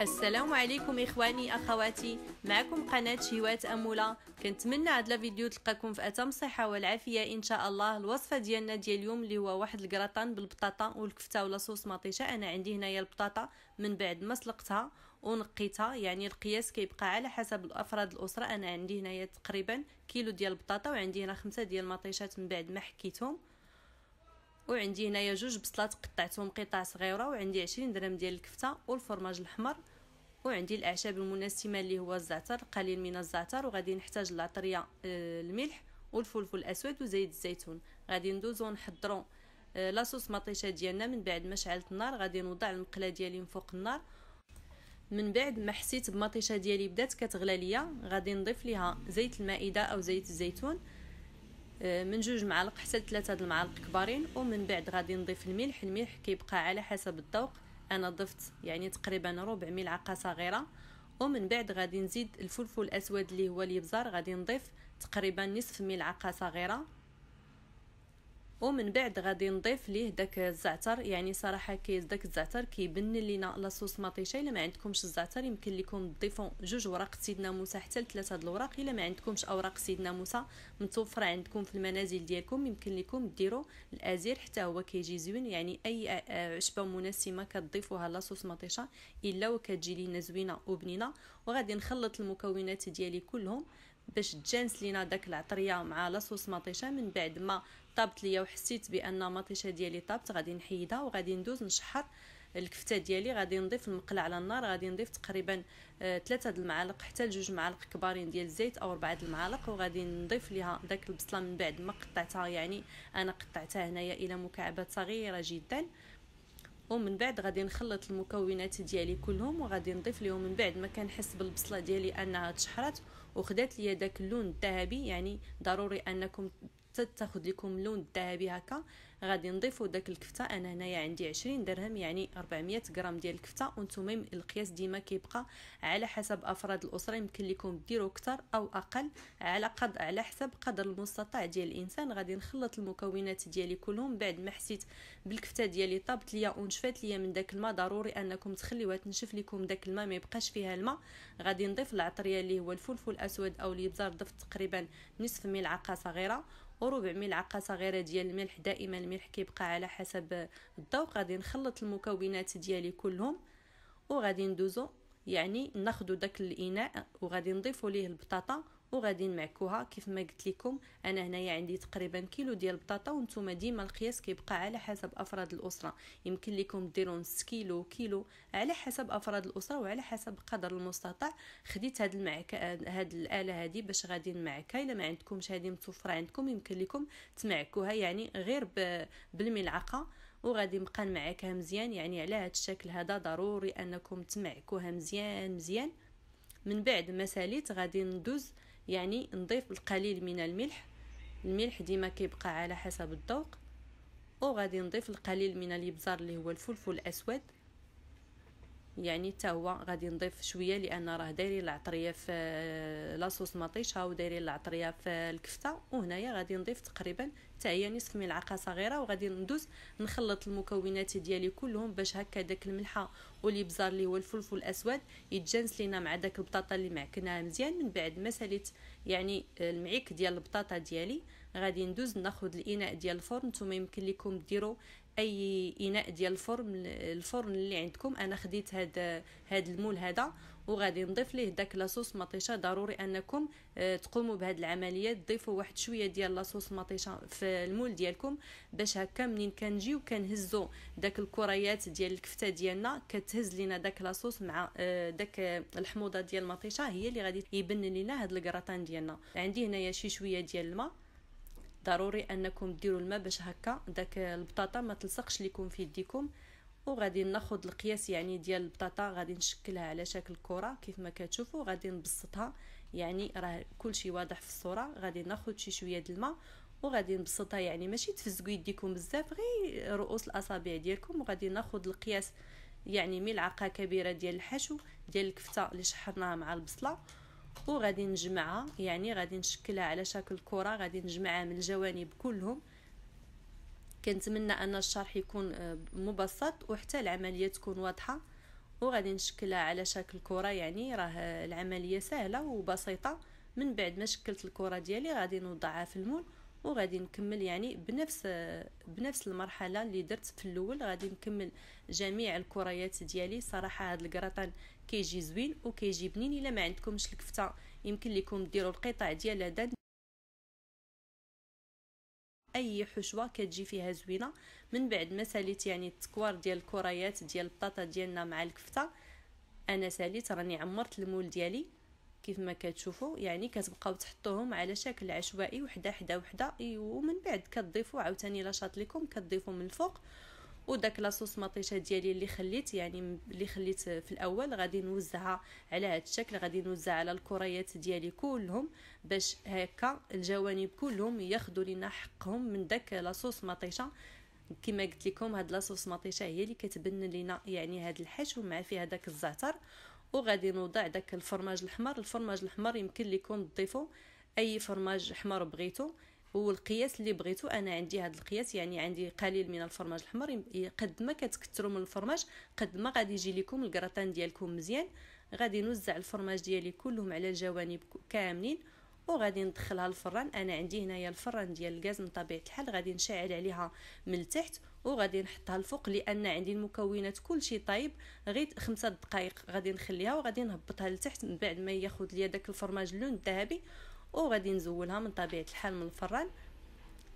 السلام عليكم اخواني اخواتي معكم قناه شهوات اموله كنتمنى هاد الفيديو تلقاكم في اتم صحه والعافيه ان شاء الله الوصفه ديالنا ديال اليوم اللي هو واحد الكراطان بالبطاطا والكفته ولا صوص مطيشه انا عندي هنايا البطاطا من بعد ما سلقتها ونقيتها يعني القياس كيبقى على حسب الافراد الاسره انا عندي هنايا تقريبا كيلو ديال البطاطا وعندي هنا خمسة ديال المطيشات من بعد ما حكيتهم وعندي هنايا جوج بصلات قطعتهم قطع صغيره وعندي 20 درهم ديال الكفته والفرماج الاحمر وعندي الاعشاب المناسبه اللي هو الزعتر قليل من الزعتر وغادي نحتاج العطريه آه، الملح والفلفل الاسود وزيت الزيتون غادي ندوزو نحضروا آه، لاصوص مطيشه ديالنا من بعد ما شعلت النار غادي نوضع المقله ديالي من فوق النار من بعد ما حسيت بمطيشه ديالي بدات كتغلى ليا غادي نضيف ليها زيت المائده او زيت الزيتون آه، من جوج معالق حتى ثلاثة د المعالق كبارين ومن بعد غادي نضيف الملح الملح كيبقى على حسب الذوق انا ضفت يعني تقريبا ربع ملعقه صغيره ومن بعد غادي نزيد الفلفل الاسود اللي هو الابزار غادي نضيف تقريبا نصف ملعقه صغيره ومن بعد غادي نضيف ليه داك الزعتر يعني صراحه كي داك الزعتر كيبن لينا لاصوص مطيشه الا ما عندكمش الزعتر يمكن لكم تضيفوا جوج ورق سيدنا موسى حتى لثلاثه د الوراق الا ما عندكمش اوراق سيدنا موسى متوفره عندكم في المنازل ديالكم يمكن لكم ديروا الازير حتى هو كيجي زوين يعني اي آه، عشبه مناسبه كتضيفوها لاصوص مطيشه الا وكتجي لينا زوينه وبنينه وغادي نخلط المكونات ديالي كلهم باش تجانس لينا داك العطريه مع لاصوص مطيشه من بعد ما طابت ليا وحسيت بان مطيشه ديالي طابت غادي نحيدها وغادي ندوز نشحر الكفته ديالي غادي نضيف المقله على النار غادي نضيف تقريبا ثلاثة آه، د المعالق حتى لجوج معالق كبارين ديال الزيت او اربعه د المعالق وغادي نضيف ليها داك البصله من بعد ما قطعتها يعني انا قطعتها هنايا الى مكعبات صغيره جدا ومن بعد غادي نخلط المكونات ديالي كلهم وغادي نضيف ليهم من بعد ما كنحس بالبصله ديالي انها تشحرات وخدات ليا داك اللون الذهبي يعني ضروري انكم حتى تاخد لكم اللون الذهبي هكا غادي نضيفوا داك الكفته انا هنايا عندي 20 درهم يعني 400 غرام ديال الكفته وانتم القياس ديما كيبقى على حسب افراد الاسره يمكن لكم ديروا اكثر او اقل على قد على حسب قدر المستطاع ديال الانسان غادي نخلط المكونات ديالي كلهم بعد ما حسيت بالكفته ديالي طابت ليا ونشفات ليا من داك الماء ضروري انكم تخليوها تنشف لكم داك الماء ما يبقاش فيها الماء غادي نضيف العطريه اللي هو الفلفل الاسود او الابزار ضفت تقريبا نصف ملعقه صغيره وربع ملعقه صغيره ديال الملح دائما الملح كيبقى على حسب الذوق غادي نخلط المكونات ديالي كلهم وغادي ندوزو يعني ناخذ داك الاناء وغادي نضيفوا ليه البطاطا وغادي نمعكوها كيف ما قلت لكم انا هنايا عندي تقريبا كيلو ديال البطاطا وانتم ديما القياس كيبقى على حسب افراد الاسره يمكن لكم ديروا نص كيلو كيلو على حسب افراد الاسره وعلى حسب قدر المستطاع خديت هاد المعك هاد الاله هادي باش غادي نمعكها الا ما عندكمش هادي متوفره عندكم يمكن لكم تمعكوها يعني غير بالملعقه وغادي نبقى نمعكها مزيان يعني على هاد الشكل هذا ضروري انكم تمعكوها مزيان مزيان من بعد ما ساليت غادي ندوز يعني نضيف القليل من الملح الملح ديما كيبقى على حسب الذوق وغادي نضيف القليل من الابزار اللي هو الفلفل الاسود يعني حتى هو غادي نضيف شويه لان راه دايرين العطريه في آه، لاصوص مطيشه ودايرين العطريه في الكفته وهنايا غادي نضيف تقريبا حتى هي نصف ملعقه صغيره وغادي ندوز نخلط المكونات ديالي كلهم باش هكا داك الملحه والابزار اللي هو الفلفل الاسود يتجانس لينا مع داك البطاطا اللي معكناها مزيان من بعد ما ساليت يعني المعيك ديال البطاطا ديالي غادي ندوز ناخذ الاناء ديال الفرن نتوما يمكن لكم ديروا اي اناء ديال الفرن الفرن اللي عندكم انا خديت هاد هاد المول هذا وغادي نضيف ليه داك لاصوص مطيشه ضروري انكم آه، تقوموا بهاد العمليه تضيفوا واحد شويه ديال لاصوص مطيشه في المول ديالكم باش هكا منين كنجيو كنهزوا داك الكريات ديال الكفته ديالنا كتهز لينا داك لاصوص مع آه، داك الحموضه ديال المطيشه هي اللي غادي يبن لينا هاد الكراطان ديالنا عندي هنايا شي شويه ديال الماء ضروري انكم ديروا الماء باش هكا داك البطاطا ما تلصقش ليكم في يديكم وغادي ناخذ القياس يعني ديال البطاطا غادي نشكلها على شكل كره كيف ما كتشوفوا غادي نبسطها يعني راه كلشي واضح في الصوره غادي ناخذ شي شويه د الماء وغادي نبسطها يعني ماشي تفزقوا يديكم بزاف غير رؤوس الاصابع ديالكم وغادي ناخذ القياس يعني ملعقه كبيره ديال الحشو ديال الكفته اللي شحرناها مع البصله وغادي نجمعها يعني غادي نشكلها على شكل كره غادي نجمعها من الجوانب كلهم كنتمنى ان الشرح يكون آه، مبسط وحتى العمليه تكون واضحه وغادي نشكلها على شكل كره يعني راه العمليه سهله وبسيطه من بعد ما شكلت الكره ديالي غادي نوضعها في المول وغادي نكمل يعني بنفس بنفس المرحله اللي درت في الاول غادي نكمل جميع الكريات ديالي صراحه هذا الكراطان كيجي زوين وكيجي بنين الا ما عندكمش الكفته يمكن لكم ديروا القطع ديالها دان اي حشوه كتجي فيها زوينه من بعد ما ساليت يعني التكوار ديال الكريات ديال البطاطا ديالنا مع الكفته انا ساليت راني عمرت المول ديالي كيف ما كتشوفوا يعني كتبقاو تحطوهم على شكل عشوائي وحده حدا وحده ومن بعد كتضيفوا عاوتاني الا شاط لكم كتضيفوا من الفوق وداك لاصوص مطيشه ديالي اللي خليت يعني اللي خليت في الاول غادي نوزعها على هذا الشكل غادي نوزع على الكريات ديالي كلهم باش هكا الجوانب كلهم ياخذوا لنا حقهم من داك لاصوص مطيشه كما قلت لكم هاد لاصوص مطيشه هي اللي كتبن لينا يعني هاد الحشو مع فيها داك الزعتر وغادي نوضع داك الفرماج الاحمر الفرماج الاحمر يمكن ليكم تضيفوا اي فرماج احمر بغيتو والقياس اللي بغيتو انا عندي هذا القياس يعني عندي قليل من الفرماج الاحمر قد ما كتكثروا من الفرماج قد ما غادي يجي لكم الكراتان ديالكم مزيان غادي نوزع الفرماج ديالي كلهم على الجوانب كاملين وغادي ندخلها الفران انا عندي هنايا الفران ديال الغاز من طبيعه الحال غادي نشعل عليها من التحت وغادي نحطها الفوق لان عندي المكونات كلشي طايب غير خمسة دقائق غادي نخليها وغادي نهبطها لتحت من بعد ما ياخذ ليا داك الفرماج اللون الذهبي وغادي نزولها من طبيعه الحال من الفران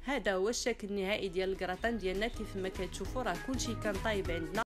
هذا هو الشكل النهائي ديال الكراتان ديالنا كيف ما كتشوفوا راه كلشي كان طايب عندنا